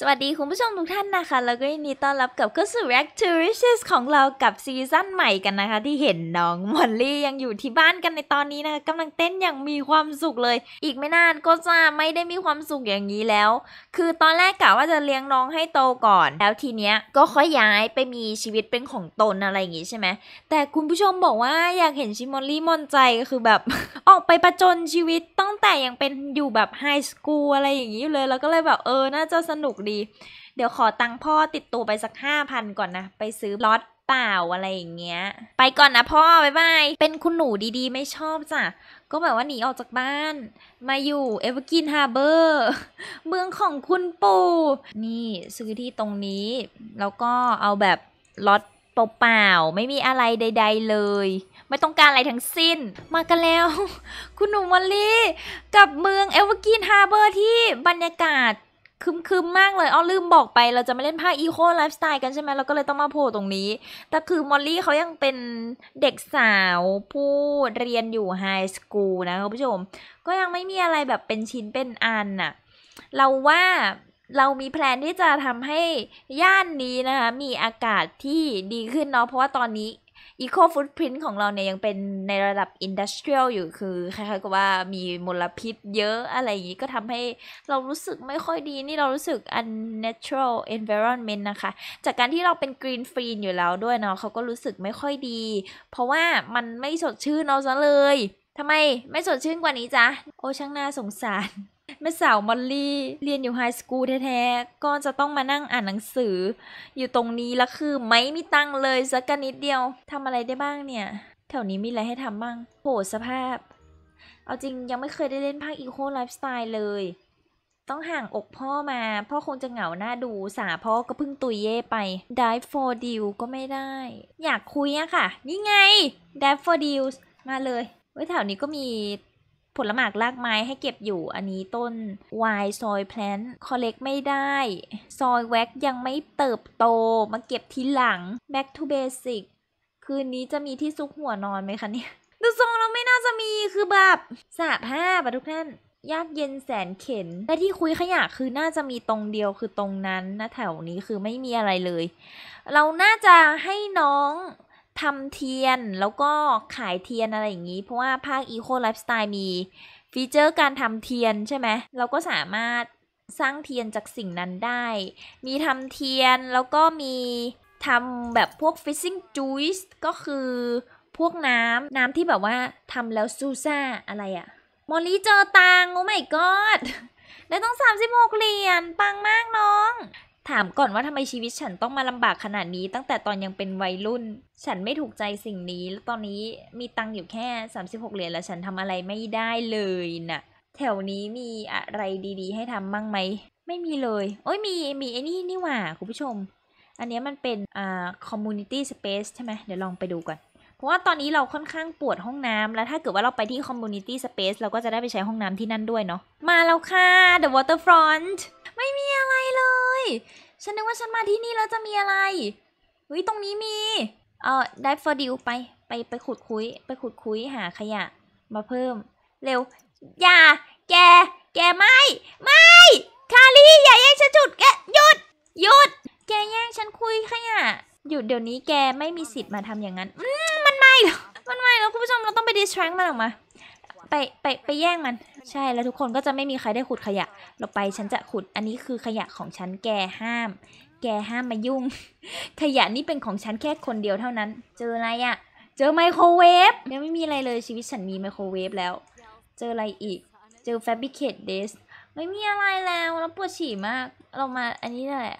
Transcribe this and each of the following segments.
สวัสดีคุณผู้ชม ทุกท่านนะคะแล้วก็ยินดีต้อนรับกับก็สู่ React to Riches ของเรากับซีซั่นใหม่กันนะคะ ที่เห็นน้องมอลลี่ยังอยู่ที่บ้านกันในตอนนี้นะคะกำลังเต้นอย่างมีความสุขเลย อีกไม่นานก็จะไม่ได้มีความสุขอย่างนี้แล้ว คือตอนแรกกะว่าจะเลี้ยงน้องให้โตก่อน แล้วทีเนี้ยก็ค่อยย้ายไปมีชีวิตเป็นของตนอะไรอย่างงี้ใช่ไหมแต่คุณผู้ชมบอกว่าอยากเห็นชิมอลลี่มอนใจคือแบบออกไปประจนชีวิตตั้งแต่ยังเป็นอยู่แบบไฮสคูลอะไรอย่างงี้เลย แล้วก็เลยแบบเออน่าจะสนุกดีเดี๋ยวขอตังค์พ่อติดตัวไปสักห้าพันก่อนนะ ไปซื้อล็อตเปล่าอะไรอย่างเงี้ย ไปก่อนนะพ่อ บ๊ายบาย เป็นคุณหนูดีๆ ไม่ชอบจ้ะก็แบบว่าหนีออกจากบ้าน มาอยู่เอเวอร์กินฮาร์เบอร์เมืองของคุณปู่ นี่ซื้อที่ตรงนี้ แล้วก็เอาแบบล็อตเปล่าๆไม่มีอะไรใด ๆเลย ไม่ต้องการอะไรทั้งสิ้น มากันแล้ว คุณหนูมอลลี่กับเมืองเอเวอร์กินฮาร์เบอร์ที่บรรยากาศคึมคึมมากเลยอ้อลืมบอกไปเราจะมาเล่นภาคอีโคไลฟ์สไตล์กันใช่ไหมเราก็เลยต้องมาโผล่ตรงนี้ แต่คือมอลลี่เขายังเป็นเด็กสาวผู้เรียนอยู่ไฮสคูลนะคุณผู้ชมก็ยังไม่มีอะไรแบบเป็นชิ้นเป็นอันน่ะเราว่าเรามีแพลนที่จะทำให้ย่านนี้นะคะ มีอากาศที่ดีขึ้นเนาะเพราะว่าตอนนี้ Eco Footprint ของเราเนี่ยยังเป็นในระดับ Industrial อยู่คือคล้ายๆกับว่ามีมลพิษเยอะอะไรอย่างนี้ก็ทำให้เรารู้สึกไม่ค่อยดี นี่เรารู้สึก unnatural environment นะคะ จากการที่เราเป็น Green Free อยู่แล้วด้วยเนาะเขาก็รู้สึกไม่ค่อยดี เพราะว่ามันไม่สดชื่นเราซะเลยทำไมไม่สดชื่นกว่านี้จ๊ะ โอช่างน่าสงสารแม่สาว มอลลี่ เรียนอยู่ไฮสคูลแท้ๆก็จะต้องมานั่งอ่านหนังสือ อยู่ตรงนี้แล้วคือไม่มีตังเลย สักนิดเดียวทำอะไรได้บ้างเนี่ย แถวนี้มีอะไรให้ทำบ้างโหสภาพ เอาจริง ยังไม่เคยได้เล่นภาคอีโคไลฟ์สไตล์เลย ต้องห่างอกพ่อมา พ่อคงจะเหงาหน้าดูสาพ่อก็เพิ่งตุยเย่ไป Dive for Deal ก็ไม่ได้ อยากคุยอะค่ะนี่ไง Dive for d e a l มาเลยเว้ยแถวนี้ก็มีผลหมากลากไม้ ให้เก็บอยู่ อันนี้ต้น วายซอยแพลนคอลเลกไม่ได้ ซอยแว็กยังไม่เติบโต มาเก็บทีหลัง back to basic คืนนี้จะมีที่ซุกหัวนอนไหมคะเนี่ยดูทรงเราไม่น่าจะมีคือแบบสาบห้าปะทุกท่านยากเย็นแสนเข็นและที่คุยขยะคือน่าจะมีตรงเดียวคือตรงนั้น นะแถวนี้คือไม่มีอะไรเลย เราน่าจะให้น้องทำเทียนแล้วก็ขายเทียนอะไรอย่างนี้เพราะว่าภาค Eco Lifestyle มีฟีเจอร์การทำเทียนใช่ไหม เราก็สามารถสร้างเทียนจากสิ่งนั้นได้ มีทำเทียนแล้วก็มีทำแบบพวก fishing juice ก็คือพวกน้ำน้ำที่แบบว่าทำแล้วซูซ่าอะไรอะมอลลี่เจอตังโอ้ม่กอดได้ต้อง 36 เหรียญปังมากน้องถามก่อนว่าทำไมชีวิตฉันต้องมาลำบากขนาดนี้ ตั้งแต่ตอนยังเป็นวัยรุ่น ฉันไม่ถูกใจสิ่งนี้ แล้วตอนนี้มีตังอยู่แค่ 36 เหรียญแล้วฉันทำอะไรไม่ได้เลยนะ่ะแถวนี้มีอะไรดีๆ ให้ทำบ้างไหม ไม่มีเลย โอ้ยมี มีไอ้นี่นี่หว่า คุณผู้ชม อันนี้มันเป็นอ่าคอมมูนิตี้สเปซใช่ไหมเดี๋ยวลองไปดูก่อนเพราะว่าตอนนี้เราค่อนข้างปวดห้องน้ำ แล้วถ้าเกิดว่าเราไปที่คอมมูนิตี้สเปซเราก็จะได้ไปใช้ห้องน้ำที่นั่นด้วยเนาะมาแล้วค่ะ The Waterfront ไม่มีอะไรเลย ฉันนึกว่าฉันมาที่นี่แล้วจะมีอะไร เฮ้ย ตรงนี้มี เออได้ฟอร์ดิวไป ไป ไปขุดคุยไปขุดคุยหาขยะมาเพิ่ม เร็ว อย่า แก แกไม่ ไม่ คารีอย่าแย่งฉันจุดแก หยุด หยุด แกแย่งฉันคุยขยะ หยุดเดี๋ยวนี้แกไม่มีสิทธิ์มาทำอย่างนั้นมมันไม่ มันไม่แล้วคุณผู้ชมเราต้องไปดิสแทรกมันออกมาไปไปไปแย่งมัน ใช่แล้วทุกคนก็จะไม่มีใครได้ขุดขยะเราไปฉันจะขุดอันนี้คือขยะของฉันแกห้าม แกห้ามมายุ่ง ขยะนี่เป็นของฉันแค่คนเดียวเท่านั้น เจออะไรอะ่ะเจอไมโครเวฟยังไม่มีอะไรเลยชีวิตฉันมีไมโครเวฟแล้ว เจออะไรอีกเจอแฟบิเก a เดสไม่มีอะไรแล้วเราปวดฉี่มาก เรามาอันนี้แหละ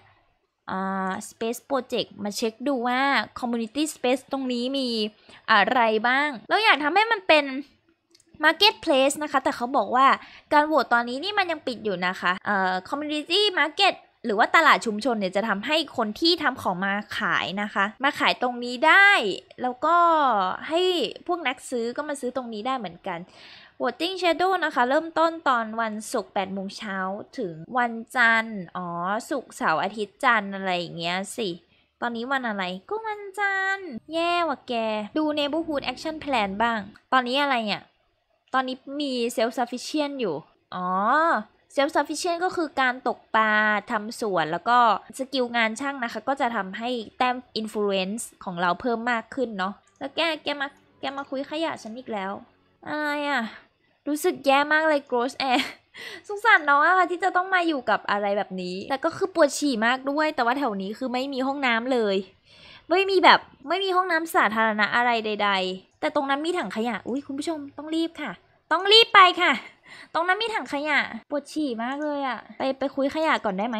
อ่าสเปซโปรเจกต์มาเช็คดูว่าคอมมูนิตี้สเปซตรงนี้มีอะไรบ้างเราอยากทำให้มันเป็น Marketplace นะคะ แต่เขาบอกว่าการโหวตตอนนี้นี่มันยังปิดอยู่นะคะเอ่อ Community Market หรือว่าตลาดชุมชนเนี่ยจะทำให้คนที่ทำของมาขายนะคะ มาขายตรงนี้ได้ แล้วก็ให้พวกนักซื้อก็มาซื้อตรงนี้ได้เหมือนกัน Voting Shadow นะคะ เริ่มต้นตอนวันศุกร์8โมงเช้าถึงวันจันทร์ อ๋อ ศุกร์เสาร์อาทิตย์จันทร์อะไรอย่างเงี้ยสิ ตอนนี้วันอะไร ก็วันจันทร์ แย่ว่ะแก ดู Neighborhood Action Plan บ้าง ตอนนี้อะไรเนี่ยตอนนี้มีเซลฟ์ซัฟฟิเชนอยู่ อ๋อเซลฟ์ซัฟฟิเชนก็คือการตกปลาทำสวนแล้วก็สกิลงานช่างนะคะ ก็จะทำให้แต้มอิมโฟเรนซ์ของเราเพิ่มมากขึ้นเนาะ แล้วแกแกมาแกมาคุยขยะฉันอีกแล้ว อะไรอะรู้สึกแย่มากเลยโกรธแอสงสารน้องอะค่ะที่จะต้องมาอยู่กับอะไรแบบนี้ แต่ก็คือปวดฉี่มากด้วย แต่ว่าแถวนี้คือไม่มีห้องน้ำเลย ไม่มีแบบไม่มีห้องน้ำสาธารณะอะไรใด ๆแต่ตรงนั้นมีถังขยะ อุ้ยคุณผู้ชมต้องรีบค่ะ ต้องรีบไปค่ะ ตรงนั้นมีถังขยะ ปวดฉี่มากเลยอะไปไปคุยขยะก่อนได้ไหม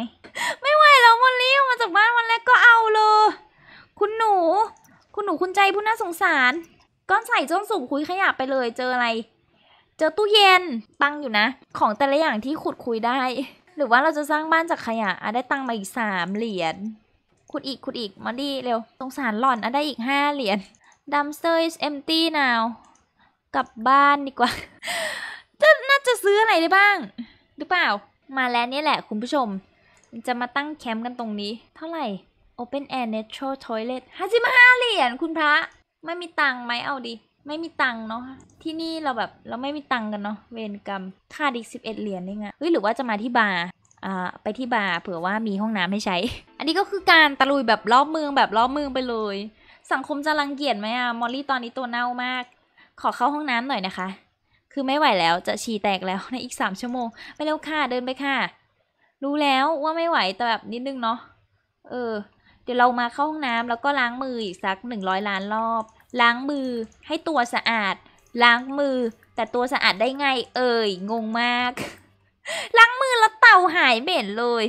ไม่ไหวแล้วมันลีบมาจากบ้านวันแรกก็เอาเลย คุณหนู คุณหนูคุณใจผู้น่าสงสาร ก้อนใส่จ้องสุ่มคุยขยะไปเลย เจออะไร เจอตู้เย็น ตังอยู่นะ ของแต่ละอย่างที่ขุดคุยได้ หรือว่าเราจะสร้างบ้านจากขยะอะได้ตังมาอีกสามเหรียญขุดอีกขุดอีกมาดีเร็ว สงสารหล่อนอะได้อีกห้าเหรียญ d u m p s อร์ is empty now กลับบ้านดีกว่าจะน่าจะซื้ออะไรได้บ้าง หรือเปล่า มาแล้วนี่แหละ คุณผู้ชมจะมาตั้งแคมป์กันตรงนี้ เท่าไหร่ open air natural toilet ห้าสิบห้าเหรียญคุณพระ ไม่มีตังไหมเอาดิ ไม่มีตังเนาะที่นี่เราแบบเราไม่มีตังกันเนาะเวรกรรม ค่าดิสิบเอ็ดเหรียญนี่ไงเฮ้ยหรือว่าจะมาที่บาร์ไปที่บาร์เผื่อว่ามีห้องน้ำให้ใช้ อันนี้ก็คือการตะลุยแบบรอบเมืองแบบรอบเมืองไปเลยสังคมจะรังเกียจไหมอะมอลลี่ตอนนี้ตัวเน่ามาก ขอเข้าห้องน้ำหน่อยนะคะ คือไม่ไหวแล้วจะฉี่แตกแล้วในอีกสามชั่วโมงไปเร็วค่ะเดินไปค่ะ รู้แล้วว่าไม่ไหวแต่แบบนิดนึงเนาะเออ เดี๋ยวเรามาเข้าห้องน้ำแล้วก็ล้างมืออีกสักหนึ่งร้อยล้านรอบ ล้างมือให้ตัวสะอาด ล้างมือแต่ตัวสะอาดได้ไงเอ่ยงงมาก ล้างมือแล้วเต่าหายเหม็นเลย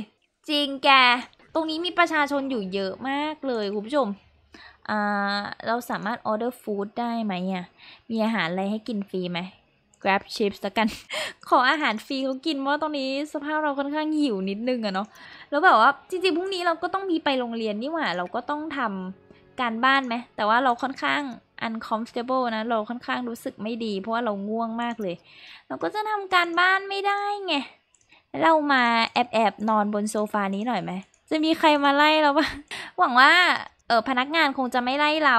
จริงแก ตรงนี้มีประชาชนอยู่เยอะมากเลยคุณผู้ชมเราสามารถออเดอร์ฟู้ดได้ไหมอ่ะ มีอาหารอะไรให้กินฟรีไหม grab chips แล้วกัน ขออาหารฟรีเขากินว่าตอนนี้สภาพเราค่อนข้างหิวนิดนึงอะเนาะ แล้วแบบว่า จริงๆพรุ่งนี้เราก็ต้องมีไปโรงเรียนนี่หว่า เราก็ต้องทำการบ้านไหม แต่ว่าเราค่อนข้าง uncomfortable นะ เราค่อนข้างรู้สึกไม่ดี เพราะว่าเราง่วงมากเลย เราก็จะทำการบ้านไม่ได้ไงเรามาแอบแอบนอนบนโซฟานี้หน่อยไหม จะมีใครมาไล่เราปะหวังว่าเออพนักงานคงจะไม่ไล่เรา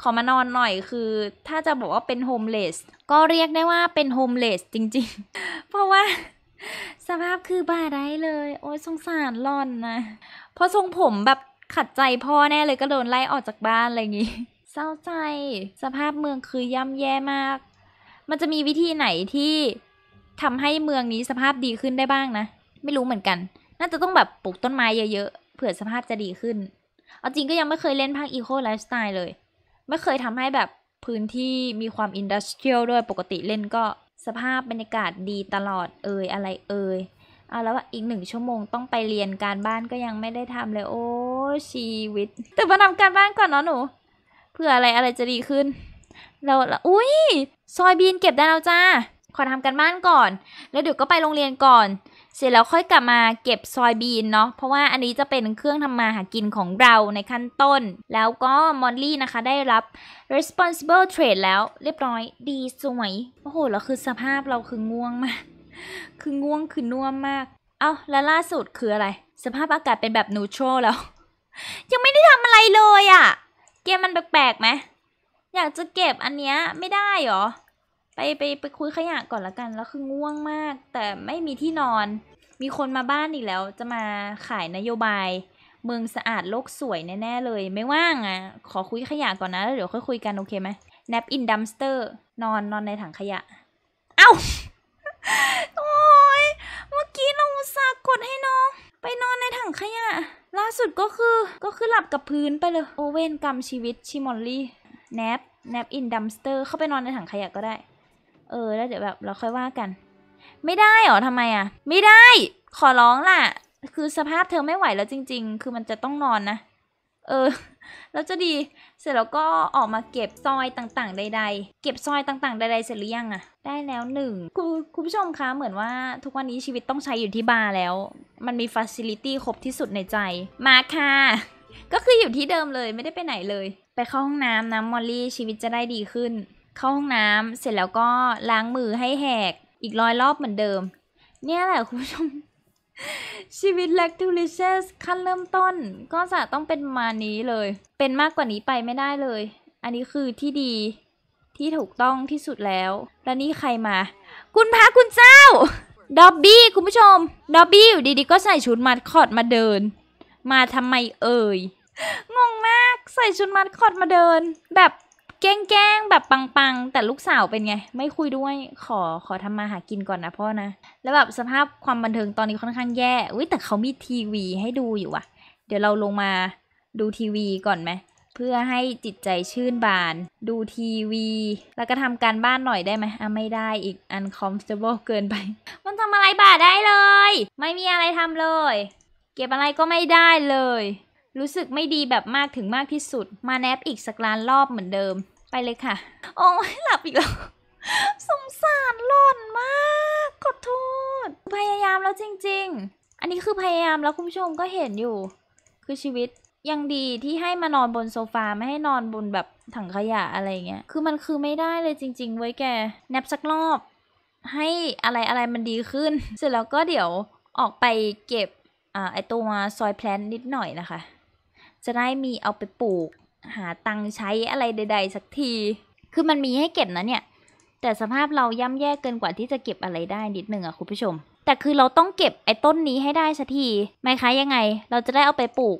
ขอมานอนหน่อยคือ ถ้าจะบอกว่าเป็นโฮมเลส ก็เรียกได้ว่าเป็นโฮมเลสจริงๆ เพราะว่าสภาพคือบ้าได้เลย โอ้ยสงสารร่อนนะ เพราะทรงผมแบบขัดใจพ่อแน่เลยก็โดนไล่ออกจากบ้านอะไรอย่างงี้ เศร้าใจสภาพเมืองคือย่ำแย่มาก มันจะมีวิธีไหนที่ทำให้เมืองนี้สภาพดีขึ้นได้บ้างนะ ไม่รู้เหมือนกัน น่าจะต้องแบบปลูกต้นไม้เยอะๆ เผื่อสภาพจะดีขึ้นเอาจริงก็ยังไม่เคยเล่นภาคอีโคไลฟ์สไตล์เลย ไม่เคยทำให้แบบพื้นที่มีความอินดัสเทรียลด้วยปกติเล่นก็สภาพบรรยากาศดีตลอด เอ่ยอะไรเอ่ยเอาแล้วว่าอีกหนึ่งชั่วโมงต้องไปเรียนการบ้านก็ยังไม่ได้ทำเลย โอ้ชีวิต แต่มาทำการบ้านก่อนเนาะหนู เพื่ออะไรอะไรจะดีขึ้นเราอุ้ยซอยบีนเก็บได้แล้วจ้าขอทำกันบ้านก่อน แล้วเดี๋ยวก็ไปโรงเรียนก่อนเสร็จแล้วค่อยกลับมาเก็บซอยบีนเนาะ เพราะว่าอันนี้จะเป็นเครื่องทำมาหากินของเราในขั้นต้น แล้วก็มอลลี่นะคะได้รับ responsible trade แล้ว เรียบร้อย ดีสวย โอ้โห แล้วคือสภาพเราคือง่วงมาก คือง่วงคือน่วมมาก เอาาแล้วล่าสุดคืออะไร สภาพอากาศเป็นแบบ neutral แล้ว ยังไม่ได้ทำอะไรเลยอะ่ะเกมมันแปลกๆไหม อยากจะเก็บอันเนี้ยไม่ได้หรอไปไปไปคุยขยะก่อนละกัน แล้วคือง่วงมาก แต่ไม่มีที่นอน มีคนมาบ้านอีกแล้ว จะมาขายนโยบาย เมืองสะอาดโลกสวยแน่ๆเลย ไม่ว่างอะ่ะ ขอคุยขยะก่อนนะ แล้วเดี๋ยวค่อยคุยกันโอเคไหมแนปอินดัมสเตอร์นอนนอนในถังขยะ เอา้าโอ้ยเมื่อกี้เราสากกดให้น้อง ไปนอนในถังขยะ ล่าสุดก็คือก็คือหลับกับพื้นไปเลย โอเว่นกรรมชีวิตชิมอลลี่แนปแนปอินดัมสเตอร์เข้าไปนอนในถังขยะก็ได้เออแล้วเดี๋ยวแบบ เราค่อยว่ากัน ไม่ได้หรอทำไมอ่ะ ไม่ได้ ขอร้องล่ะ คือสภาพเธอไม่ไหวแล้วจริงๆ คือมันจะต้องนอนนะ เออ แล้วจะดี เสร็จแล้วก็ออกมาเก็บซอยต่างๆ ใดๆ เก็บซอยต่างๆ ใดๆเสร็จหรือยังอ่ะ ได้แล้วหนึ่งคุณคุณผู้ชมคะเหมือนว่า ทุกวันนี้ชีวิตต้องใช้อยู่ที่บาร์แล้ว มันมีฟัสซิลิตี้ครบที่สุดในใจ มาค่ะก็คืออยู่ที่เดิมเลยไม่ได้ไปไหนเลย ไปเข้าห้องน้ำนะมอลลี่ชีวิตจะได้ดีขึ้นเข้าห้องน้ำ เสร็จแล้วก็ล้างมือให้แหก อีกร้อยรอบเหมือนเดิม เนี่ยแหละคุณผู้ชมชีวิตเล็กท l ลิ i o ขั้นเริ่มต้น ก็จะต้องเป็นมานี้เลย เป็นมากกว่านี้ไปไม่ได้เลย อันนี้คือที่ดีที่ถูกต้องที่สุดแล้ว และนี่ใครมา คุณพระคุณเจ้าดอบบี้คุณผู้ชมดอบบี้อยู่ดีๆ ก็ใส่ชุดมัดคอดมาเดิน มาทำไมเอ่ยงงมาก ใส่ชุดมัดคอดมาเดินแบบแกล้งแบบปังๆ แต่ลูกสาวเป็นไง ไม่คุยด้วย ขอ ขอทำมาหากินก่อนนะพ่อนะ แล้วแบบสภาพความบันเทิงตอนนี้ค่อนข้างแย่ อุ้ยแต่เขามีทีวีให้ดูอยู่อะเดี๋ยวเราลงมาดูทีวีก่อนไหม เพื่อให้จิตใจชื่นบาน ดูทีวี แล้วก็ทำการบ้านหน่อยได้ไหม อ่ะไม่ได้อีก uncomfortable เกินไป มันทำอะไรบ่าได้เลย ไม่มีอะไรทำเลย เก็บอะไรก็ไม่ได้เลย รู้สึกไม่ดีแบบมากถึงมากที่สุด มาแนบอีกสักล้านรอบเหมือนเดิมไปเลยค่ะ โอ้ยหลับอีกแล้ว สงสารหล่อนมาก ขอโทษพยายามแล้วจริง ๆ อันนี้คือพยายามแล้วคุณผู้ชมก็เห็นอยู่ คือชีวิตยังดีที่ให้มานอนบนโซฟาไม่ให้นอนบนแบบถังขยะอะไรเงี้ย คือมันคือไม่ได้เลยจริงๆ ไว้แกนับสักรอบ ให้อะไรอะไรมันดีขึ้น เสร็จแล้วก็เดี๋ยวออกไปเก็บอไอตัวซอยแพลนนิดหน่อยนะคะ จะได้มีเอาไปปลูกหาตังค์ใช้อะไรใดๆสักที คือมันมีให้เก็บนะเนี่ย แต่สภาพเราย่ำแย่เกินกว่าที่จะเก็บอะไรได้นิดนึงอะคุณผู้ชม แต่คือเราต้องเก็บไอ้ต้นนี้ให้ได้สักที ไม่คะยังไง เราจะได้เอาไปปลูก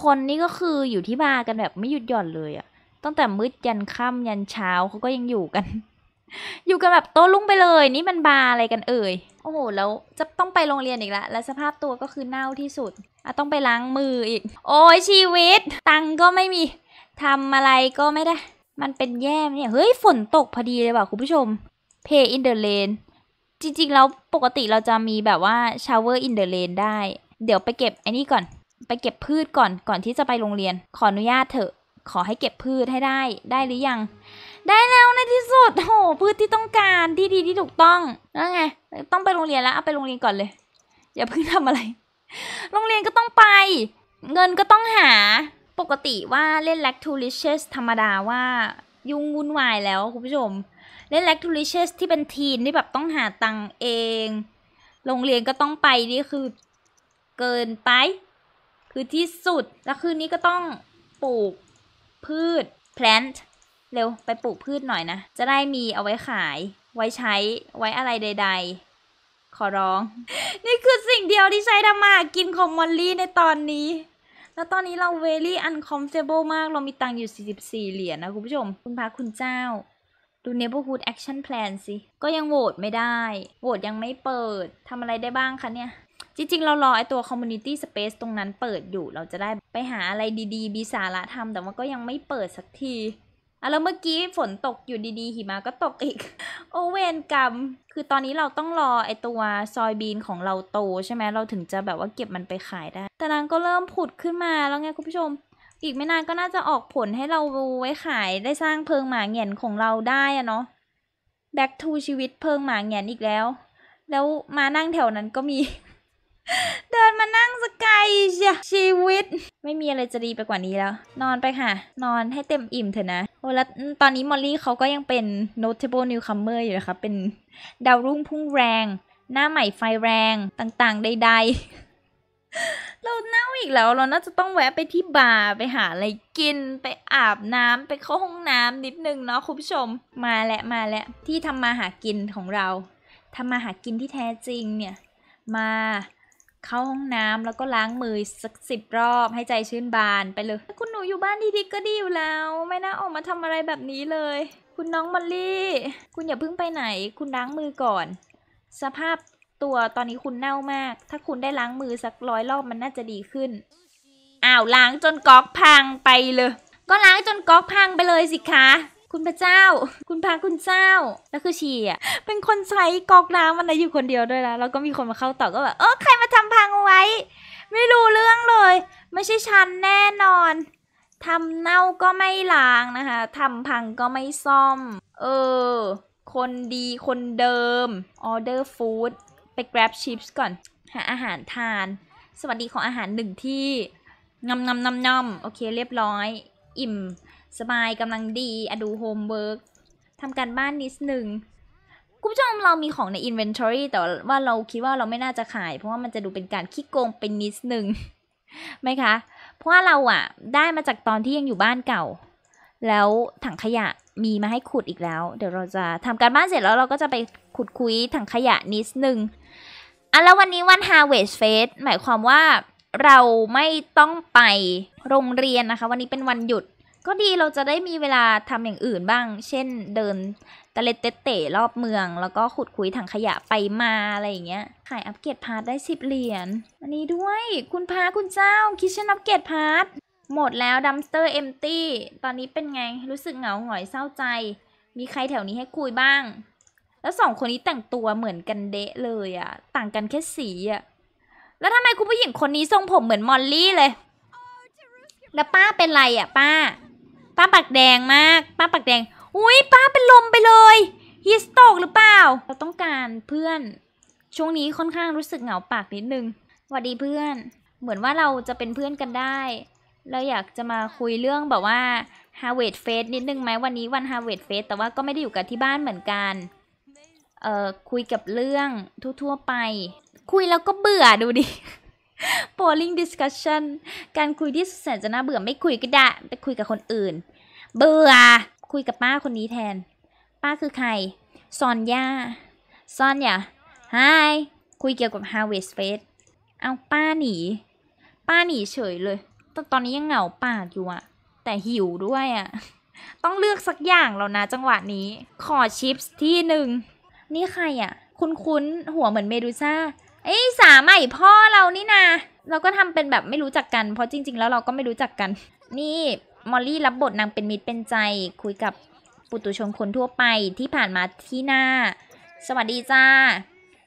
คนนี่ก็คืออยู่ที่บาร์กันแบบไม่หยุดหย่อนเลยอะตั้งแต่มืดยันค่ำยันเช้าเขาก็ยังอยู่กัน อยู่กันแบบโต้ลุ่งไปเลย นี่มันบาอะไรกันเอ่ย โอ้โห แล้ว จะต้องไปโรงเรียนอีกละ และสภาพตัวก็คือเน่าที่สุดอะต้องไปล้างมืออีก โอ้ยชีวิต ตังก็ไม่มีทำอะไรก็ไม่ได้ มันเป็นแย่เนี่ย เฮ้ย ฝนตกพอดีเลยว่ะคุณผู้ชม Play in the rain จริงๆ แล้วปกติเราจะมีแบบว่า shower in the rain ได้ เดี๋ยวไปเก็บไอ้นี่ก่อน ไปเก็บพืชก่อน ก่อนที่จะไปโรงเรียน ขออนุญาตเถอะ ขอให้เก็บพืชให้ได้ ได้หรือยัง ได้แล้วในที่สุดโหพืชที่ต้องการ ที่ดีที่ถูกต้อง แล้วไง ต้องไปโรงเรียนแล้ว เอาไปโรงเรียนก่อนเลย อย่าเพิ่งทำอะไร โรงเรียนก็ต้องไป เงินก็ต้องหาปกติว่าเล่น l a c t u l i c o u s ธรรมดาว่ายุ่งวุ่นวายแล้ว คุณผู้ชม เล่น l a c t u l i c o u s ที่เป็นทีนที่แบบต้องหาตังเองโรงเรียนก็ต้องไปนี่คือเกินไป คือที่สุด แล้วคืนนี้ก็ต้องปลูกพืช plant เร็วไปปลูกพืชหน่อยนะ จะได้มีเอาไว้ขาย ไว้ใช้ไว้อะไรใดๆ ขอร้อง นี่คือสิ่งเดียวที่ใช้ทำมากินของมอลลี่ในตอนนี้แล้วตอนนี้เรา very uncomfortable มากเรามีตังค์อยู่ 44 เหรียญนนะคุณผู้ชม คุณพระคุณเจ้า ดู neighborhood action plan สิ ก็ยังโหวตไม่ได้ โหวตยังไม่เปิดทำอะไรได้บ้างคะเนี่ย จริงๆเรารอไอตัว community space ตรงนั้นเปิดอยู่ เราจะได้ไปหาอะไรดี ๆ มีสาระทำแต่ว่าก็ยังไม่เปิดสักทีอ่ะแล้วเมื่อกี้ฝนตกอยู่ดีๆหิมะก็ตกอีก โอเวนกรรม คือตอนนี้เราต้องรอไอตัวซอยบีนของเราโตใช่ไหมเราถึงจะแบบว่าเก็บมันไปขายได้ แต่นางก็เริ่มผุดขึ้นมาแล้วไง คุณผู้ชม อีกไม่นานก็น่าจะออกผลให้เราไว้ขายได้สร้างเพิงหมาเหงียนของเราได้อะเนาะ back to ชีวิตเพิงหมาเหงียนอีกแล้ว แล้วมานั่งแถวนั้นก็มี เดินมานั่งสกายชีวิต ไม่มีอะไรจะดีไปกว่านี้แล้ว นอนไปค่ะ นอนให้เต็มอิ่มเถอะนะโอ้แล้วตอนนี้มอลลี่เขาก็ยังเป็น notable newcomer อยู่นะคะเป็นดาวรุ่งพุ่งแรง หน้าใหม่ไฟแรงต่างๆ ใด ๆ เราเน่าอีกแล้วเราน่าจะต้องแวะไปที่บาร์ไปหาอะไรกินไปอาบน้ำไปเข้าห้องน้ำนิดนึงเนาะคุณผู้ชมมาและมาและที่ทำมาหากินของเราทำมาหากินที่แท้จริงเนี่ยมาเข้าห้องน้ำแล้วก็ล้างมือสักสิบรอบให้ใจชื่นบานไปเลยคุณหนูอยู่บ้านดีๆก็ดีอยู่แล้ว ไม่น่าออกมาทำอะไรแบบนี้เลย คุณน้องมอลลี่ คุณอย่าเพิ่งไปไหน คุณล้างมือก่อน สภาพตัวตอนนี้คุณเน่ามาก ถ้าคุณได้ล้างมือสักร้อยรอบมันน่าจะดีขึ้นอ้าวล้างจนก๊อกพังไปเลย ก็ล้างจนก๊อกพังไปเลยสิคะคุณพระเจ้า คุณพระคุณเจ้า แล้วคือชีอ่ะ เป็นคนใช้กอกน้ำมันนะอยู่คนเดียวด้วยนะแล้วก็มีคนมาเข้าต่อก็แบบ เออใครมาทำพังไว้ ไม่รู้เรื่องเลย ไม่ใช่ฉันแน่นอน ทำเน่าก็ไม่ล้างนะคะทำพังก็ไม่ซ่อม เออ คนดีคนเดิม ออเดอร์ฟู้ด ไป grab chips ก่อน หาอาหารทาน สวัสดีของอาหารหนึ่งที่นำนำนำนำโอเคเรียบร้อย อิ่มสบายกำลังดีอะดูโฮมเวิร์กทำการบ้านนิดหนึ่ง คุณผู้ชมเรามีของใน Inventory แต่ว่าเราคิดว่าเราไม่น่าจะขาย เพราะว่ามันจะดูเป็นการขี้โกงเป็นนิดหนึ่งไหมคะ เพราะว่าเราอะได้มาจากตอนที่ยังอยู่บ้านเก่า แล้วถังขยะมีมาให้ขุดอีกแล้ว เดี๋ยวเราจะทำการบ้านเสร็จแล้วเราก็จะไปขุดคุยถังขยะนิดหนึ่งอ่ะแล้ววันนี้วัน Harvest Fest หมายความว่าเราไม่ต้องไปโรงเรียนนะคะ วันนี้เป็นวันหยุดก็ดีเราจะได้มีเวลาทำอย่างอื่นบ้าง เช่นเดินตะเลเตเตรอบเมือง แล้วก็ขุดคุยถังขยะไปมาอะไรอย่างเงี้ยขายอัพเกรดพาร์ทได้สิบเหรียญอันนี้ด้วยคุณพาคุณเจ้า คิชเชนอัพเกรดพาร์ทหมดแล้วดัมสเตอร์เอมตี้ตอนนี้เป็นไงรู้สึกเหงาหงอยเศร้าใจ มีใครแถวนี้ให้คุยบ้าง แล้วสองคนนี้แต่งตัวเหมือนกันเดะเลยอะต่างกันแค่สีอะแล้วทำไมคุณผู้หญิงคนนี้ทรงผมเหมือนมอลลี่เลย แล้วป้าเป็นไรอะป้าป้าปากแดงมาก ป้าปากแดง อุ้ยป้าเป็นลมไปเลยฮิสโตกหรือเปล่า เราต้องการเพื่อน ช่วงนี้ค่อนข้างรู้สึกเหงาปากนิดนึงสวัสดีเพื่อน เหมือนว่าเราจะเป็นเพื่อนกันได้ เราอยากจะมาคุยเรื่องแบบว่า Harvard Fest นิดนึงไหมวันนี้วัน Harvard Fest แต่ว่าก็ไม่ได้อยู่กับที่บ้านเหมือนกัน เอ่อคุยกับเรื่องทั่วๆไป คุยแล้วก็เบื่อดูดิ polling discussion การคุยที่แสนจะน่าเบื่อไม่คุยก็ได้ไปคุยกับคนอื่น เบื่อคุยกับป้าคนนี้แทน ป้าคือใครซอนย่าซอนย่า hi คุยเกี่ยวกับ harvest fest เอาป้าหนี ป้าหนีเฉยเลยตตอนนี้ยังเหงาปากอยู่อะแต่หิวด้วยอะต้องเลือกสักอย่างแล้วนะจังหวะนี้ ขอชิปส์ที่หนึ่งนี่ใครอะคุ้นๆ หัวเหมือนเมดูซ่าไอ้สาใหม่พ่อเรานี่นาเราก็ทำเป็นแบบไม่รู้จักกันเพราะจริงๆแล้วเราก็ไม่รู้จักกันนี่มอลลี่รับบทนางเป็นมิตรเป็นใจคุยกับปุตุชนคนทั่วไปที่ผ่านมาที่หน้าสวัสดีจ้า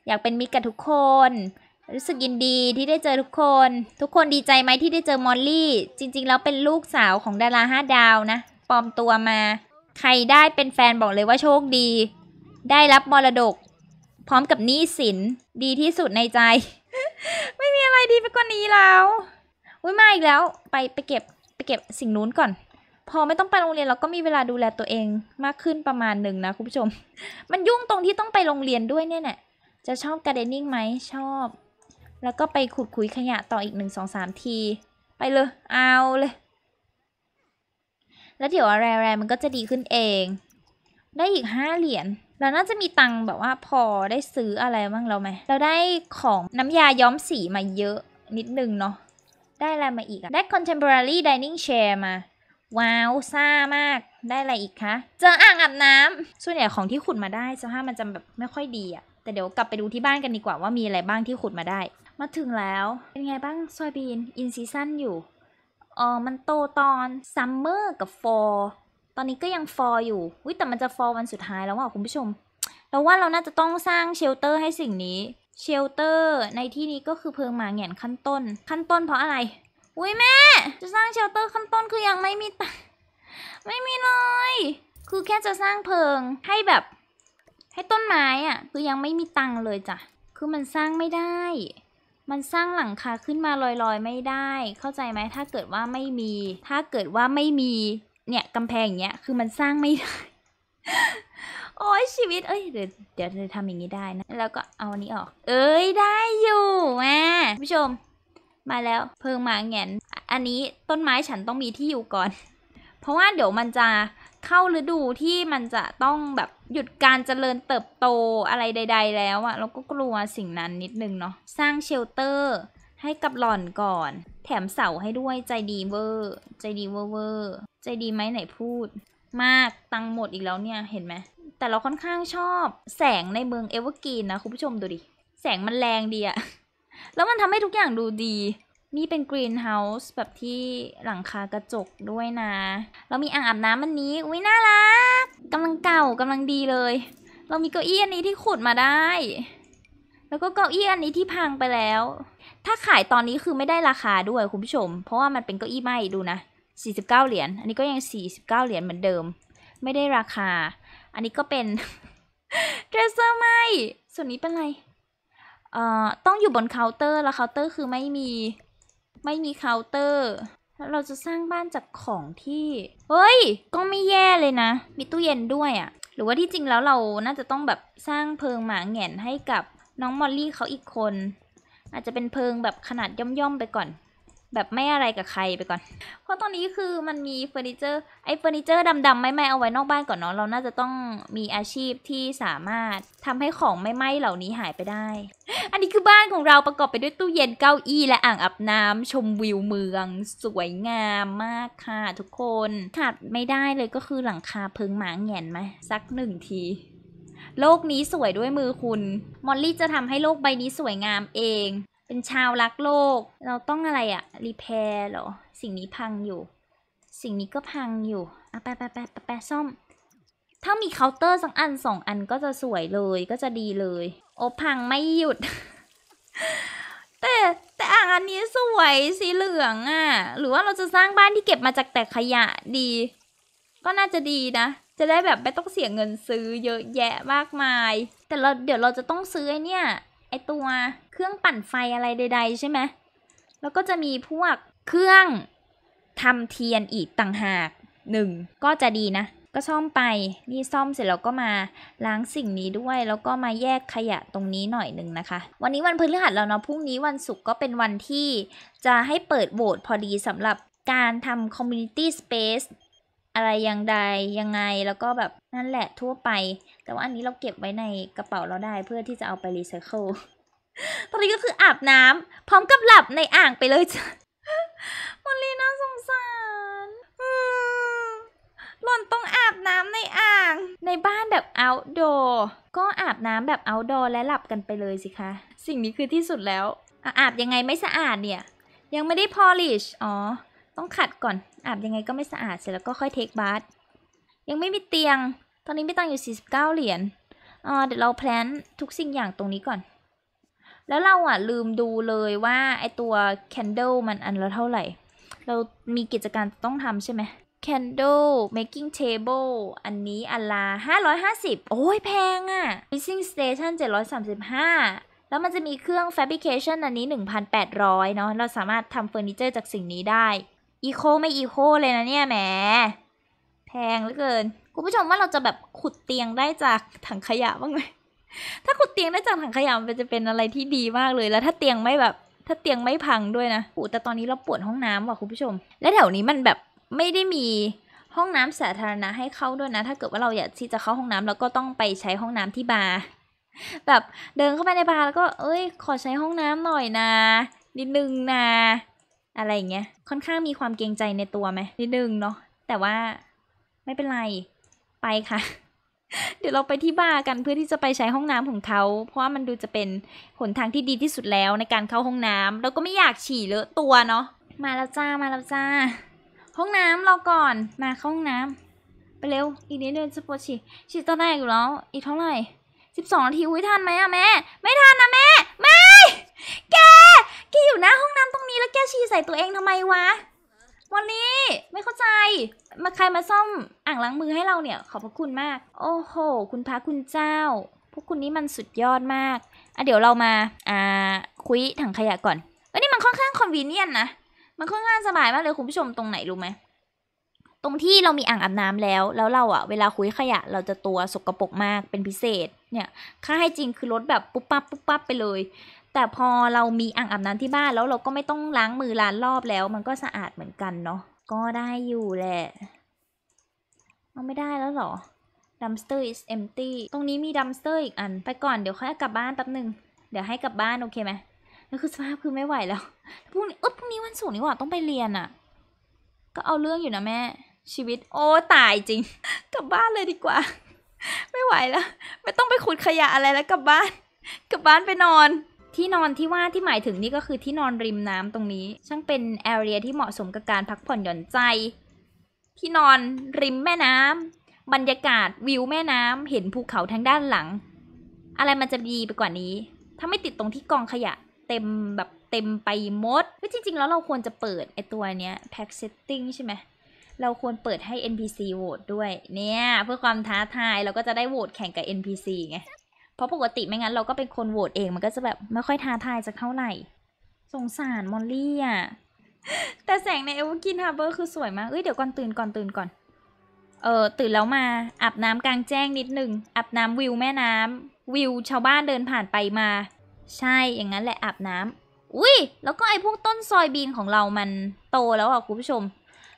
อยากเป็นมิตรกับทุกคน รู้สึกยินดีที่ได้เจอทุกคน ทุกคนดีใจไหมที่ได้เจอมอลลี่จริง ๆ แล้วเป็นลูกสาวของดาราห้าดาวนะปลอมตัวมา ใครได้เป็นแฟนบอกเลยว่าโชคดี ได้รับมรดกพร้อมกับหนี้สินดีที่สุดในใจ ไม่มีอะไรดีไปกว่านี้แล้วอุ้ยมาอีกแล้ว ไปไปเก็บ ไปเก็บสิ่งนู้นก่อน พอไม่ต้องไปโรงเรียนเราก็มีเวลาดูแลตัวเองมากขึ้นประมาณหนึ่งนะคุณผู้ชม มันยุ่งตรงที่ต้องไปโรงเรียนด้วยเนี่ยแหละจะชอบการ์เดนนิ่งไหมชอบ แล้วก็ไปขุดคุยขยะต่ออีกหนึ่งสองสามที ไปเลย เอาเลย แล้วเดี๋ยวอะไรๆมันก็จะดีขึ้นเอง ได้อีกห้าเหรียญเราน่าจะมีตังแบบว่าพอได้ซื้ออะไรบ้างเราไหม เราได้ของน้ำยาย้อมสีมาเยอะ นิดนึงเนาะ ได้อะไรมาอีกอะได้ contemporary dining chair มา ว้าวซ่ามาก ได้อะไรอีกคะ เจออ่างอาบน้ำ ส่วนใหญ่ของที่ขุดมาได้สภาพมันจะแบบไม่ค่อยดีอะแต่เดี๋ยวกลับไปดูที่บ้านกันดีกว่า ว่ามีอะไรบ้างที่ขุดมาได้ มาถึงแล้ว เป็นไงบ้าง ซอยบีน อินซีซั่นอยู่ อ๋อ มันโตตอนซัมเมอร์กับฟอร์ตอนนี้ก็ยังฟออยู่วิแต่มันจะฟอวันสุดท้ายแล้วว่ะคุณผู้ชมเราว่าเราน่าจะต้องสร้างเชลเตอร์ให้สิ่งนี้ เชลเตอร์ในที่นี้ก็คือเพิงหมาเหงนขั้นต้น ขั้นต้นเพราะอะไร อุ้ยแม่ จะสร้างเชลเตอร์ขั้นต้น คือยังไม่มีตไม่มีเลย คือแค่จะสร้างเพิงให้แบบ ให้ต้นไม้อ่ะ คือยังไม่มีตังเลยจ้ะ คือมันสร้างไม่ได้ มันสร้างหลังคาขึ้นมาลอยๆ ไม่ได้ เข้าใจไหมถ้าเกิดว่าไม่มี ถ้าเกิดว่าไม่มีเนี่ย กำแพงอย่างเงี้ยคือมันสร้างไม่ได้ โอ้ยชีวิตเอ้ยเดี๋ยวเดี๋ยวจะทำอย่างงี้ได้นะ แล้วก็เอาอันนี้ออก เอ้ยได้อยู่มะผู้ชม มาแล้ว เพิงมาแงนอันนี้ต้นไม้ฉันต้องมีที่อยู่ก่อน เพราะว่าเดี๋ยวมันจะเข้าฤดูที่มันจะต้องแบบหยุดการเจริญเติบโตอะไรใดๆ แล้วอะเราก็กลัวสิ่งนั้นนิดนึงเนาะสร้างเชลเตอร์ให้กับหล่อนก่อน แถมเสาให้ด้วย ใจดีเวอร์ ใจดีเวอร์เวอร์ ใจดีไหมไหนพูด มากตังหมดอีกแล้วเนี่ย เห็นไหม แต่เราค่อนข้างชอบแสงในเมืองเอเวอร์กรีนนะคุณผู้ชมดูดิ แสงมันแรงดีอะแล้วมันทำให้ทุกอย่างดูดี นี่เป็นกรีนเฮาส์แบบที่หลังคากระจกด้วยนะ เรามีอ่างอาบน้ำอันนี้ อุ้ยน่ารัก กำลังเก่ากำลังดีเลย เรามีเก้าอี้อันนี้ที่ขุดมาได้ แล้วก็เก้าอี้อันนี้ที่พังไปแล้วถ้าขายตอนนี้คือไม่ได้ราคาด้วยคุณผู้ชม เพราะว่ามันเป็นเก้าอี้ไม้ดูนะ49 เหรียญ อันนี้ก็ยัง49เหรียญเหมือนเดิม ไม่ได้ราคา อันนี้ก็เป็นเดรสเซอร์ไม้ ส่วนนี้เป็นอะไร เอ่อ ต้องอยู่บนเคาน์เตอร์ แล้วเคาน์เตอร์คือไม่มี ไม่มีเคาน์เตอร์เราจะสร้างบ้านจากของที่ เฮ้ย ก็ไม่แย่เลยนะ มีตู้เย็นด้วยอะ่ะหรือว่าที่จริงแล้วเราน่าจะต้องแบบสร้างเพิงหมาแง่นให้กับน้องมอลลี่เขาอีกคนอาจจะเป็นเพิงแบบขนาดย่อมๆไปก่อน แบบไม่อะไรกับใครไปก่อน เพราะตอนนี้คือมันมีเฟอร์นิเจอร์ไอเฟอร์นิเจอร์ดำๆ ไม่ไหม้เอาไว้นอกบ้านก่อนเนาะเราน่าจะต้องมีอาชีพที่สามารถทำให้ของไม่ไหม้เหล่านี้หายไปได้ อันนี้คือบ้านของเราประกอบไปด้วยตู้เย็นเก้าอี้และอ่างอาบน้ำ ชมวิวเมือง สวยงามมากค่ะทุกคนขาดไม่ได้เลยก็คือหลังคาเพิงหมางแหงนไหมสักหนึ่งทีโลกนี้สวยด้วยมือคุณ มอลลี่จะทำให้โลกใบนี้สวยงามเอง เป็นชาวรักโลก เราต้องอะไรอะรีเพร์เหรอ สิ่งนี้พังอยู่ สิ่งนี้ก็พังอยู่อาะไปไปไปไปไปซ่อม ถ้ามีเคาน์เตอร์สักอันสองอันก็จะสวยเลย ก็จะดีเลย โอพังไม่หยุด แต่แต่อ่างอันนี้สวยสีเหลืองอะ่ะ หรือว่าเราจะสร้างบ้านที่เก็บมาจากแต่ขยะดี ก็น่าจะดีนะจะได้แบบไม่ต้องเสียเงินซื้อเยอะแยะมากมาย แต่เราเดี๋ยวเราจะต้องซื้อไอเนี่ยไอตัวเครื่องปั่นไฟอะไรใด ๆใช่ไหมแล้วก็จะมีพวกเครื่องทำเทียนอีกต่างหากหนึ่งก็จะดีนะ ก็ซ่อมไปนี่ซ่อมเสร็จแล้วก็มาล้างสิ่งนี้ด้วยแล้วก็มาแยกขยะตรงนี้หน่อยหนึ่งนะคะ วันนี้วันพฤหัสแล้วเนาะพรุ่งนี้วันศุกร์ก็เป็นวันที่จะให้เปิดโหวตพอดีสำหรับการทำคอมมูนิตี้สเปซอะไรยังใดยังไงแล้วก็แบบนั่นแหละทั่วไป แต่ว่าอันนี้เราเก็บไว้ในกระเป๋าเราได้เพื่อที่จะเอาไปรีไซเคิลตอนนี้ก็คืออาบน้ำ พร้อมกับหลับในอ่างไปเลยจ้ะมอลลี่น่าสงสารหล่อนต้องอาบน้ำในอ่าง ในบ้านแบบ outdoor ก็อาบน้ำแบบ outdoor และหลับกันไปเลยสิคะ สิ่งนี้คือที่สุดแล้ว อาบยังไงไม่สะอาดเนี่ย ยังไม่ได้พอลิชอ๋อต้องขัดก่อนอาบยังไงก็ไม่สะอาดเสร็จแล้วก็ค่อยเทคบาร์ยังไม่มีเตียง ตอนนี้ไม่ตังอยู่ 49 เหรียญอเดี๋ยวเราแพลนทุกสิ่งอย่างตรงนี้ก่อน แล้วเราอ่ะ ลืมดูเลยว่า ไอตัวแคนเดลมันอันละเท่าไหร่ เรามีกิจการต้องทำใช่ไหม Candle Making Table อันนี้อันละ550 โอ้ยแพงอะ่ะ Missing Station 735 แล้วมันจะมีเครื่อง Fabrication อันนี้ 1,800เนาะเราสามารถทำเฟอร์นิเจอร์จากสิ่งนี้ได้อีโคไม่อีโคเลยนะเนี่ยแหมแพงเหลือเกินคุณผู้ชมว่าเราจะแบบขุดเตียงได้จากถังขยะบ้างไหมถ้าขุดเตียงได้จากถังขยะมันจะเป็นอะไรที่ดีมากเลยแล้วถ้าเตียงไม่แบบ ถ้าเตียงไม่พังด้วยนะ อูแต่ตอนนี้เราปวดห้องน้ำว่ะคุณผู้ชม และแถวนี้มันแบบไม่ได้มีห้องน้ำสาธารณะให้เข้าด้วยนะ ถ้าเกิดว่าเราอยากที่จะเข้าห้องน้ำเราก็ต้องไปใช้ห้องน้ำที่บาร์แบบเดินเข้าไปในบาร์แล้วก็เอ้ยขอใช้ห้องน้ำหน่อยนะนิดนึงนะอะไรเงี้ยค่อนข้างมีความเกรงใจในตัวไหม นิดนึงเนาะแต่ว่าไม่เป็นไรไปค่ะ เดี๋ยวเราไปที่บาร์กันเพื่อที่จะไปใช้ห้องน้ำของเขา เพราะว่ามันดูจะเป็นหนทางที่ดีที่สุดแล้วในการเข้าห้องน้ำเราก็ไม่อยากฉี่เลอะตัวเนาะมาแล้วจ้ามาแล้วจ้า ห้องน้ำรอก่อนมาเข้าห้องน้ำ ไปเร็วอีกนิดเดียวจะปวดฉี่ฉี่ตอนแรกอยู่แล้ว อีกเท่าไหร่สิบสองนาทีอุ้ยทันไหมอะแม่ไม่ทันนะแม่ไม่แก แกอยู่หน้าห้องน้ำตรงนี้แล้วแกฉี่ใส่ตัวเองทำไมวะ วันนี้ไม่เข้าใจ มาใครมาซ่อม อ่างล้างมือให้เราเนี่ย ขอบพระคุณมาก โอ้โห คุณพระคุณเจ้า พวกคุณนี่มันสุดยอดมากอ่ะเดี๋ยวเรามา อ่า คุยถังขยะก่อน เอ้ยนี่มันค่อนข้างคอนวเนียนนะ มันค่อนข้างสบายมาก เลยคุณผู้ชมตรงไหน รู้ไหม ตรงที่เรามีอ่างอาบน้ำแล้ว แล้วเราอะเวลาคุยขยะเราจะตัวสกรปรกมากเป็นพิเศษ เนี่ย ค่าให้จริงคือลดแบบปุ๊บปั๊บปุ๊บปั๊บไปเลยแต่พอเรามีอ่างอาบน้ำที่บ้านแล้วเราก็ไม่ต้องล้างมือล้านรอบแล้ว มันก็สะอาดเหมือนกันเนาะก็ได้อยู่แหละ เอาไม่ได้แล้วหรอัมสเตอร์ is empty ตรงนี้มีดัมสเตอร์อีกอันไปก่อนเดี๋ยวค่อยกลับบ้านแป๊บหนึ่งเดี๋ยวให้กลับบ้านโอเคไหมแล้วคือสภาพคือไม่ไหวแล้วพรุ่งนี้เออพรุ่งนี้วันศุกร์นี่หว่าต้องไปเรียนอะ่ะ ก็เอาเรื่องอยู่นะแม่ชีวิต โอ้ตายจริง กลับบ้านเลยดีกว่า ไม่ไหวแล้วไม่ต้องไปขุดขยะอะไรแล้วกลับบ้านกลับบ้านไปนอนที่นอนที่ว่าที่หมายถึงนี่ก็คือที่นอนริมน้ำตรงนี้ ช่างเป็นแอเรียที่เหมาะสมกับการพักผ่อนหย่อนใจ ที่นอนริมแม่น้ำ บรรยากาศวิวแม่น้ำ เห็นภูเขาทางด้านหลัง อะไรมันจะดีไปกว่านี้ ถ้าไม่ติดตรงที่กองขยะ เต็มแบบเต็มไปหมดก็จริงๆแล้วเราควรจะเปิดไอตัวเนี้ยแพ็ k เซตติ้งใช่ไหมเราควรเปิดให้ NPC โหวตด้วยเนี่ยเพื่อความท้าทายเราก็จะได้โหวตแข่งกับ NPC ไงเพราะปกติไม่งั้นเราก็เป็นคนโหวตเองมันก็จะแบบไม่ค่อยท้าทายจะเท่าไหร่สงสารมอลลี่อ่ะแต่แสงในเอเวอรกินฮาร์เบอร์คือสวยมากเอ้ยเดี๋ยวก่อนตื่นก่อนตื่นก่อน เออตื่นแล้วมาอาบน้ำกลางแจ้งนิดนึงอาบน้ำวิวแม่น้ำ วิวชาวบ้านเดินผ่านไปมา ใช่ อย่างนั้นแหละอาบน้ำ อุ้ยแล้วก็ไอ้พวกต้นซอยบีนของเรามันโตแล้วอ่ะคุณผู้ชม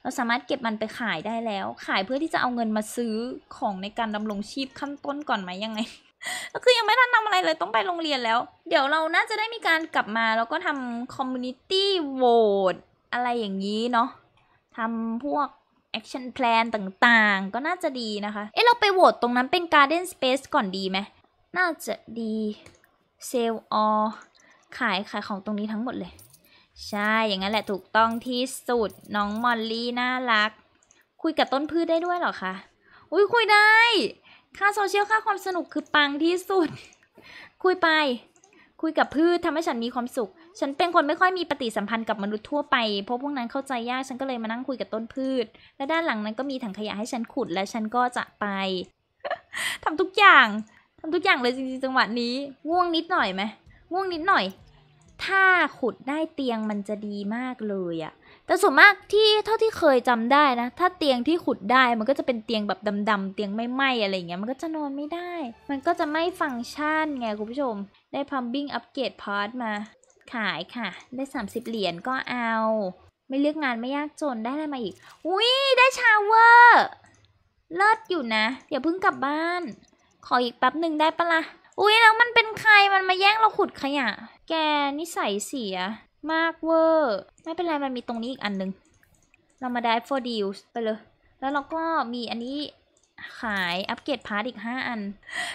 เราสามารถเก็บมันไปขายได้แล้ว ขายเพื่อที่จะเอาเงินมาซื้อของในการดำรงชีพขั้นต้นก่อนไหมยังไงก็คือยังไม่ทันทำอะไรเลยต้องไปโรงเรียนแล้ว เดี๋ยวเราน่าจะได้มีการกลับมา แล้วก็ทำคอมมูนิตี้โหวตอะไรอย่างนี้เนาะทำพวกแอคชั่นแพลนต่างๆ ก็น่าจะดีนะคะ เอ๊ะ เราไปโหวตตรงนั้นเป็นการ์เด้นสเปซก่อนดีไหมน่าจะดีเซลล์ออขายขายของตรงนี้ทั้งหมดเลย ใช่ อย่างนั้นแหละถูกต้องที่สุด น้องมอลลี่น่ารัก คุยกับต้นพืชได้ด้วยหรอคะ อุ้ยคุยได้ค่าโซเชียลค่าความสนุกคือปังที่สุด คุยไป คุยกับพืชทำให้ฉันมีความสุข ฉันเป็นคนไม่ค่อยมีปฏิสัมพันธ์กับมนุษย์ทั่วไป เพราะพวกนั้นเข้าใจยาก ฉันก็เลยมานั่งคุยกับต้นพืช และด้านหลังนั้นก็มีถังขยะให้ฉันขุด และฉันก็จะไป ทำทุกอย่าง ทำทุกอย่างเลยจริงๆจังหวะนี้ ง่วงนิดหน่อยไหมง่วงนิดหน่อย ถ้าขุดได้เตียงมันจะดีมากเลยอะแต่ส่วนมากที่เท่าที่เคยจำได้นะ ถ้าเตียงที่ขุดได้มันก็จะเป็นเตียงแบบดำๆ เตียงไม่ไหมอะไรเงี้ยมันก็จะนอนไม่ได้ มันก็จะไม่ฟังก์ชันไง คุณผู้ชม ได้พัมบิ้งอัปเกรดพาร์ตมา ขายค่ะ ได้ 30 เหรียญก็เอา ไม่เลือกงานไม่ยากจนได้อะไรมาอีกอุ้ยได้ชาวเวอร์ เลิศอยู่นะอย่าเพิ่งกลับบ้าน ขออีกแป๊บหนึ่งได้ปะละ่ะอุ้ยแล้วมันเป็นใครมันมาแย่งเราขุดขยะ แกนิสัยเสียมากเวอร์ไม่เป็นไรมันมีตรงนี้อีกอันนึงเรามาได้ for deals ไปเลย แล้วเราก็มีอันนี้ขายอัปเกรดพาร์ทอีก 5 อัน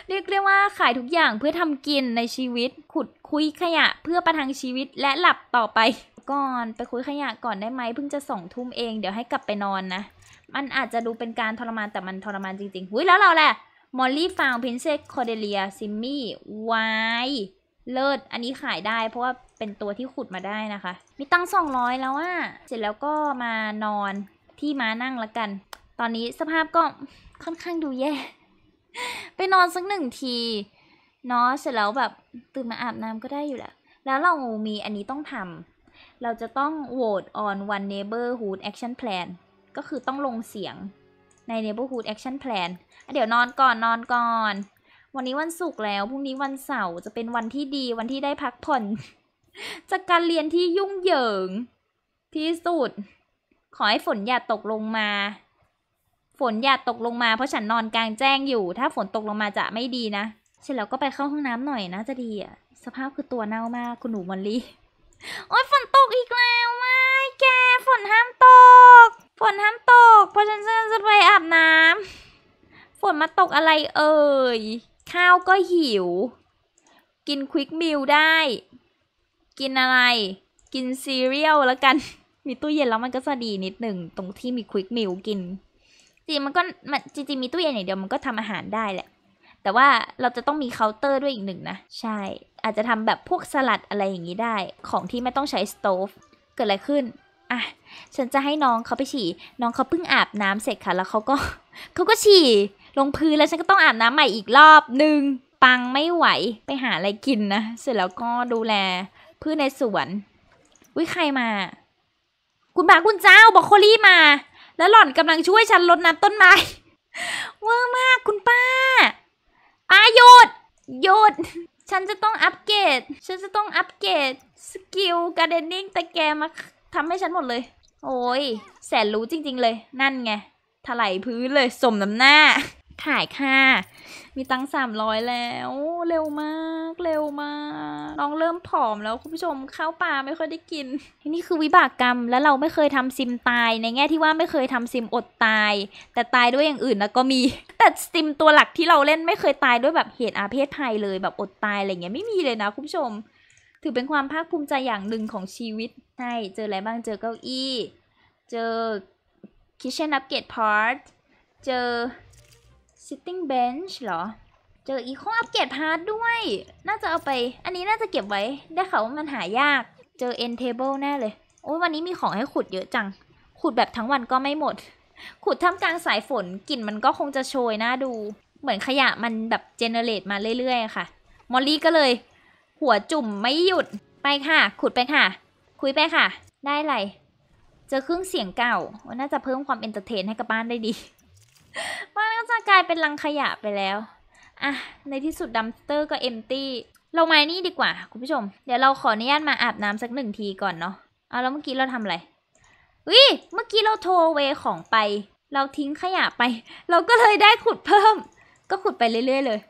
เรียกเรียกว่าขายทุกอย่างเพื่อทำกินในชีวิต ขุดคุยขยะเพื่อประทังชีวิตและหลับต่อไป ก่อนไปคุยขยะก่อนได้ไหมเพิ่งจะสองทุ่มเองเดี๋ยวให้กลับไปนอนนะ มันอาจจะดูเป็นการทรมานแต่มันทรมานจริง ๆหุยแล้วเราแหละมอลลี่ฟาวพินเซตคอเดเลียซิมมี่ไวเลิศอันนี้ขายได้เพราะว่าเป็นตัวที่ขุดมาได้นะคะ มีตั้ง200 แล้วอะ เสร็จแล้วก็มานอนที่ม้านั่งละกัน ตอนนี้สภาพก็ค่อนข้างดูแย่ ไปนอนสักหนึ่งที เนาะ เสร็จแล้วแบบตื่นมาอาบน้ำก็ได้อยู่แล้ว แล้วเรา มีอันนี้ต้องทำ เราจะต้องโหวต on one neighborhood action plan ก็คือต้องลงเสียงใน neighborhood action plan เดี๋ยวนอนก่อนนอนก่อน วันนี้วันศุกร์แล้ว พรุ่งนี้วันเสาร์จะเป็นวันที่ดีวันที่ได้พักผ่อนจากการเรียนที่ยุ่งเหยิง ที่สุด ขอให้ฝนอย่าตกลงมา ฝนอย่าตกลงมา เพราะฉันนอนกลางแจ้งอยู่ ถ้าฝนตกลงมาจะไม่ดีนะเสร็จแล้วก็ไปเข้าห้องน้ำหน่อยนะจะดีอ่ะสภาพคือตัวเน่ามากคุณหนูมอลลี่โอ้ยฝนตกอีกแล้วไม่แกฝนห้ามตก ฝนห้ามตกเพราะฉันจะไปอาบน้ำ ฝนมาตกอะไรเอ่ย ข้าวก็หิว กินควิกมิลได้กินอะไร กินซีเรียลแล้วกันมีตู้เย็นแล้วมันก็จะดีนิดหนึ่งตรงที่มีควิกมิลกิน จริงมันก็มันจริงๆมีตู้เย็นอย่างเดียวมันก็ทำอาหารได้แหละแต่ว่าเราจะต้องมีเคาน์เตอร์ด้วยอีกหนึ่งนะ ใช่ อาจจะทำแบบพวกสลัดอะไรอย่างนี้ได้ ของที่ไม่ต้องใช้สโตฟ เกิดอะไรขึ้นอ่ะฉันจะให้น้องเขาไปฉี่ น้องเขาเพิ่งอาบน้ำเสร็จค่ะแล้วเขาก็เขาก็ฉี่ ลงพื้นแล้วฉันก็ต้องอาบน้ำใหม่อีกรอบหนึ่งปังไม่ไหวไปหาอะไรกินนะเสร็จแล้วก็ดูแลพืชในสวนวิใครมา คุณบาคุณเจ้าบอกโคลี่มา แล้วหล่อนกำลังช่วยฉันรดน้ำต้นไม้เวอร์มากคุณป้าป้าหยุด หยุด ฉันจะต้องอัปเกรด ฉันจะต้องอัปเกรดสกิลการเดนนิ่งแต่แกมาทำให้ฉันหมดเลย โอ้ย แสนรู้จริงๆ เลย นั่นไง ถลายพื้นเลยสมน้ำหน้าขายค่ะ มีตังสามร้อยแล้ว เร็วมาก เร็วมาก น้องเริ่มผอมแล้วคุณผู้ชม ข้าวปลาไม่ค่อยได้กินนี่คือวิบากกรรม แล้วเราไม่เคยทำซิมตาย ในแง่ที่ว่าไม่เคยทำซิมอดตาย แต่ตายด้วยอย่างอื่นแล้วก็มี แต่ซิมตัวหลักที่เราเล่นไม่เคยตายด้วยแบบเหตุอาเพศภัยเลยแบบอดตายอะไรเงี้ยไม่มีเลยนะคุณผู้ชม ถือเป็นความภาคภูมิใจอย่างหนึ่งของชีวิตใช่เจออะไรบ้าง เจอเก้าอี้ เจอ kitchen upgrade part เจอ sitting bench เหรอ เจออีโคอัปเกรดพาร์ทด้วย น่าจะเอาไป อันนี้น่าจะเก็บไว้ ได้ข่าวว่ามันหายาก เจอ end table แน่เลย โอ้วันนี้มีของให้ขุดเยอะจัง ขุดแบบทั้งวันก็ไม่หมด ขุดท่ามกลางสายฝน กลิ่นมันก็คงจะโชยน่าดู เหมือนขยะมันแบบเจเนเรตมาเรื่อยๆค่ะ มอลลี่ก็เลย หัวจุ่มไม่หยุด ไปค่ะ ขุดไปค่ะ คุยไปค่ะ ได้ไรเจอเครื่องเสียงเก่าน่าจะเพิ่มความเอนเตอร์เทนให้กับบ้านได้ดีมันก็จะกลายเป็นลังขยะไปแล้ว อ่ะ ในที่สุดดัมสเตอร์ก็เอมตี้ลงมานี่ดีกว่าคุณผู้ชม เดี๋ยวเราขออนุญาตมาอาบน้ำสักหนึ่งทีก่อนเนาะเอาแล้วเมื่อกี้เราทำอะไร อุยเมื่อกี้เราโทรเวของไป เราทิ้งขยะไป เราก็เลยได้ขุดเพิ่ม ก็ขุดไปเรื่อย ๆ เลย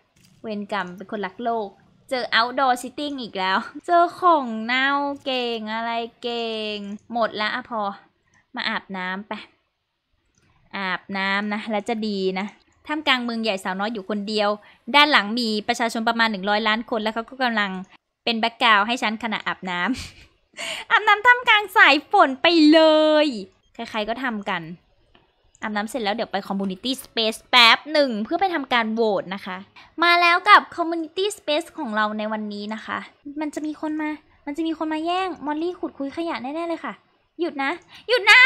เวนกรรมเป็นคนรักโลก เจอ outdoor sitting อีกแล้ว เจอของเน่าเก่งอะไรเก่งหมดแล้วอะพอ มาอาบน้ำไปอาบน้ำนะและจะดีนะท่ามกลางเมืองใหญ่สาวน้อยอยู่คนเดียว ด้านหลังมีประชาชนประมาณ 100 ล้านคน แล้วเขาก็กำลังเป็นแบ็กกราวให้ฉันขณะอาบน้ำอาบน้ำท่ามกลางสายฝนไปเลยใครๆก็ทำกันอาบน้ำเสร็จแล้วเดี๋ยวไปคอมมูนิตี้สเปซแป๊บหนึ่งเพื่อไปทำการโหวตนะคะ มาแล้วกับคอมมูนิตี้สเปซของเราในวันนี้นะคะ มันจะมีคนมา มันจะมีคนมาแย่งมอลลี่ขุดคุยขยะแน่ๆเลยค่ะ หยุดนะ หยุดนะ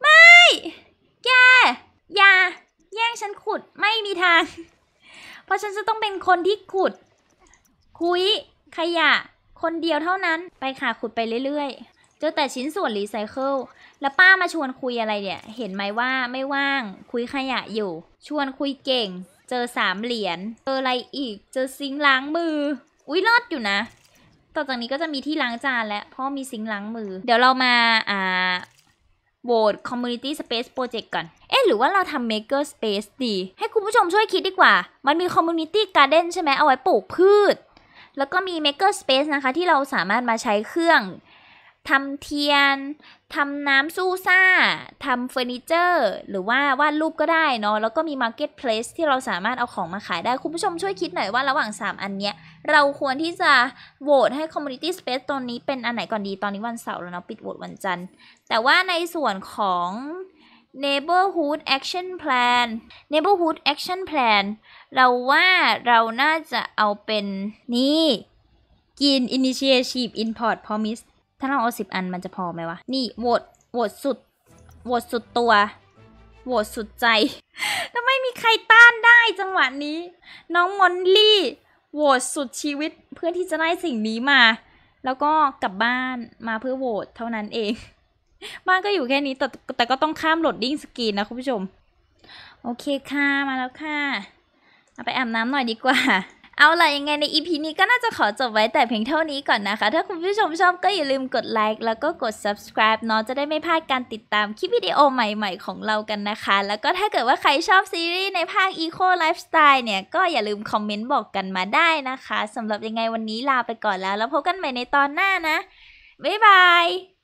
ไม่แกอย่าแย่งฉันขุดไม่มีทาง เพราะฉันจะต้องเป็นคนที่ขุด คุยขยะ คนเดียวเท่านั้น ไปค่ะขุดไปเรื่อย ๆ เจอแต่ชิ้นส่วนรีไซเคิลแล้วป้ามาชวนคุยอะไรเนี่ย เห็นไหมว่าไม่ว่างคุยขยะอยู่ ชวนคุยเก่ง เจอสามเหรียญเจออะไรอีกเจอซิงล้างมือ อุ้ยรอดอยู่นะ ต่อจากนี้ก็จะมีที่ล้างจานและพ่อมีซิงล้างมือ เดี๋ยวเรามาอ่าโหวต Community Space Project ก่อน เอ๊ะ หรือว่าเราทำ Maker Space ดี ให้คุณผู้ชมช่วยคิดดีกว่า มันมี Community Garden ใช่ไหม เอาไว้ปลูกพืช แล้วก็มี Maker Space นะคะที่เราสามารถมาใช้เครื่องทำเทียน ทำน้ำซูซ่า ทำเฟอร์นิเจอร์ หรือว่าวาดรูปก็ได้เนาะ แล้วก็มีมาร์เก็ตเพลสที่เราสามารถเอาของมาขายได้ คุณผู้ชมช่วยคิดหน่อยว่าระหว่าง 3 อันเนี้ยเราควรที่จะโหวตให้ Community Space ตอนนี้เป็นอันไหนก่อนดี ตอนนี้วันเสาร์แล้วเนาะปิดโหวตวันจันทร์ แต่ว่าในส่วนของ Neighborhood Action Plan Neighborhood Action Plan เราว่าเราน่าจะเอาเป็นนี่ก e น Initiative Import Promise ถ้าเราเอา 10 อันมันจะพอไหมวะ นี่โหวตโหวตสุดโหวตสุดตัวโหวตสุดใจ แล้วไม่มีใครต้านได้จังหวะนี้ น้องมอนลี่โหวตสุดชีวิตเพื่อที่จะได้สิ่งนี้มา แล้วก็กลับบ้านมาเพื่อโหวตเท่านั้นเอง บ้านก็อยู่แค่นี้แต่แต่ก็ต้องข้ามโหลดดิ้งสกีนนะคุณผู้ชม โอเคค่ะมาแล้วค่ะเอาไปอาบน้ำหน่อยดีกว่าเอาล่ะยังไงใน EP นี้ก็น่าจะขอจบไว้แต่เพียงเท่านี้ก่อนนะคะ ถ้าคุณผู้ชมชอบก็อย่าลืมกดไลค์แล้วก็กด subscribe เนาะจะได้ไม่พลาดการติดตามคลิปวิดีโอใหม่ๆของเรากันนะคะ แล้วก็ถ้าเกิดว่าใครชอบซีรีส์ในภาค Eco Lifestyle เนี่ย ก็อย่าลืมคอมเมนต์บอกกันมาได้นะคะสำหรับยังไงวันนี้ลาไปก่อนแล้ว แล้วพบกันใหม่ในตอนหน้านะบ๊ายบาย